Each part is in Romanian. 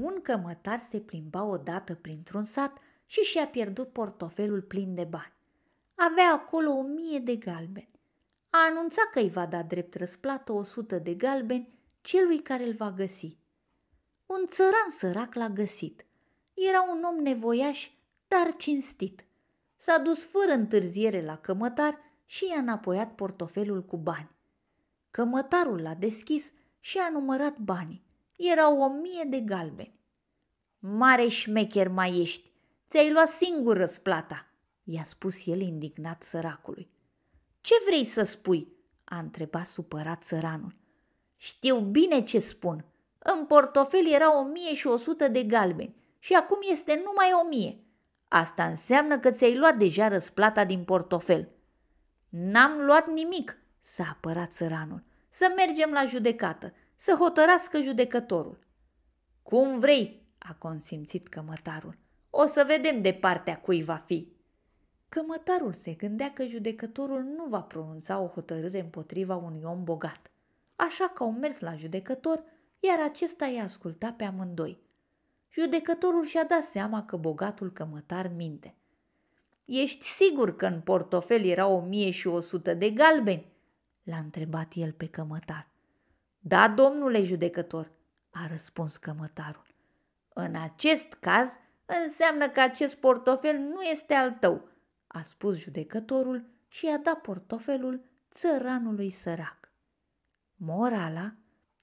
Un cămătar se plimba odată printr-un sat și și-a pierdut portofelul plin de bani. Avea acolo o mie de galbeni. A anunțat că îi va da drept răsplată o sută de galbeni celui care îl va găsi. Un țăran sărac l-a găsit. Era un om nevoiaș, dar cinstit. S-a dus fără întârziere la cămătar și i-a înapoiat portofelul cu bani. Cămătarul l-a deschis și a numărat banii erau o mie de galbeni. Mare șmecher mai ești, ți-ai luat singur răsplata, i-a spus el indignat săracului. Ce vrei să spui? a întrebat supărat țăranul. Știu bine ce spun. În portofel erau o mie și o sută de galbeni și acum este numai o mie. Asta înseamnă că ți-ai luat deja răsplata din portofel. N-am luat nimic, s-a apărat țăranul. Să mergem la judecată să hotărască judecătorul. Cum vrei, a consimțit cămătarul. O să vedem de partea cui va fi. Cămătarul se gândea că judecătorul nu va pronunța o hotărâre împotriva unui om bogat. Așa că au mers la judecător, iar acesta i-a ascultat pe amândoi. Judecătorul și-a dat seama că bogatul cămătar minte. Ești sigur că în portofel erau o mie și o sută de galbeni?" l-a întrebat el pe cămătar. Da, domnule judecător, a răspuns cămătarul. În acest caz, înseamnă că acest portofel nu este al tău, a spus judecătorul și i-a dat portofelul țăranului sărac. Morala,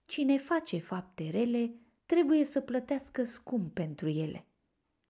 cine face fapte rele, trebuie să plătească scump pentru ele.